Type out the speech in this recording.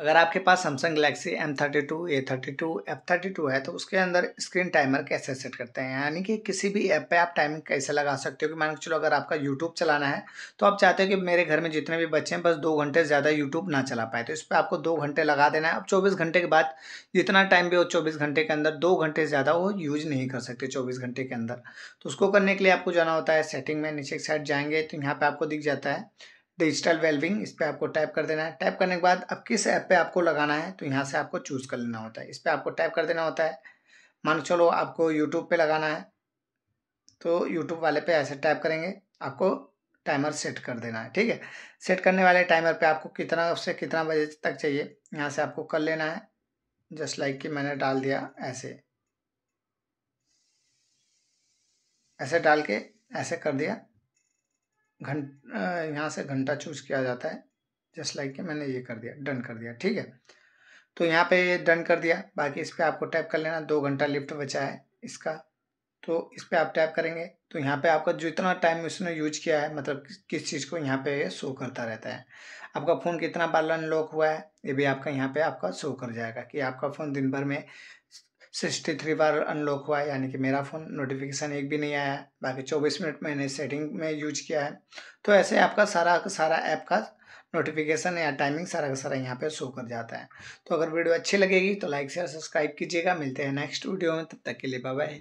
अगर आपके पास Samsung Galaxy M thirty two A thirty two F thirty two है तो उसके अंदर स्क्रीन टाइमर कैसे सेट करते हैं यानी कि किसी भी ऐप पे आप टाइमिंग कैसे लगा सकते हो कि मान के चलो अगर आपका यूट्यूब चलाना है तो आप चाहते हो कि मेरे घर में जितने भी बच्चे हैं बस दो घंटे से ज़्यादा यूट्यूब ना चला पाए तो इस पर आपको दो घंटे लगा देना है अब चौबीस घंटे के बाद जितना टाइम भी हो चौबीस घंटे के अंदर दो घंटे से ज़्यादा वो यूज़ नहीं कर सकते चौबीस घंटे के अंदर तो उसको करने के लिए आपको जाना होता है सेटिंग में नीचे साइड जाएंगे तो यहाँ पर आपको दिख जाता है डिजिटल वेल्विंग इस पर आपको टाइप कर देना है टाइप करने के बाद अब किस ऐप पे आपको लगाना है तो यहाँ से आपको चूज़ कर लेना होता है इस पर आपको टाइप कर देना होता है मान चलो आपको यूट्यूब पे लगाना है तो यूट्यूब वाले पे ऐसे टाइप करेंगे आपको टाइमर सेट कर देना है ठीक है सेट करने वाले टाइमर पर आपको कितना से कितना बजे तक चाहिए यहाँ से आपको कर लेना है जस्ट लाइक कि मैंने डाल दिया ऐसे ऐसे डाल के ऐसे कर दिया घंट यहाँ से घंटा चूज किया जाता है जस्ट लाइक like कि मैंने ये कर दिया डन कर दिया ठीक है तो यहाँ पे डन कर दिया बाकी इस पर आपको टैप कर लेना दो घंटा लिफ्ट बचा है इसका तो इस पर आप टैप करेंगे तो यहाँ पे आपका जितना टाइम उसने यूज किया है मतलब किस चीज़ को यहाँ पे शो करता रहता है आपका फ़ोन कितना बार अनलॉक हुआ है ये भी आपका यहाँ पे आपका शो कर जाएगा कि आपका फ़ोन दिन भर में सिक्सटी थ्री बार अनलॉक हुआ है यानी कि मेरा फ़ोन नोटिफिकेशन एक भी नहीं आया बाकी चौबीस मिनट मैंने सेटिंग में यूज किया है तो ऐसे आपका सारा सारा ऐप का नोटिफिकेशन या टाइमिंग सारा का सारा यहाँ पे शो कर जाता है तो अगर वीडियो अच्छी लगेगी तो लाइक शेयर सब्सक्राइब कीजिएगा मिलते हैं नेक्स्ट वीडियो में तब तक के लिए बाय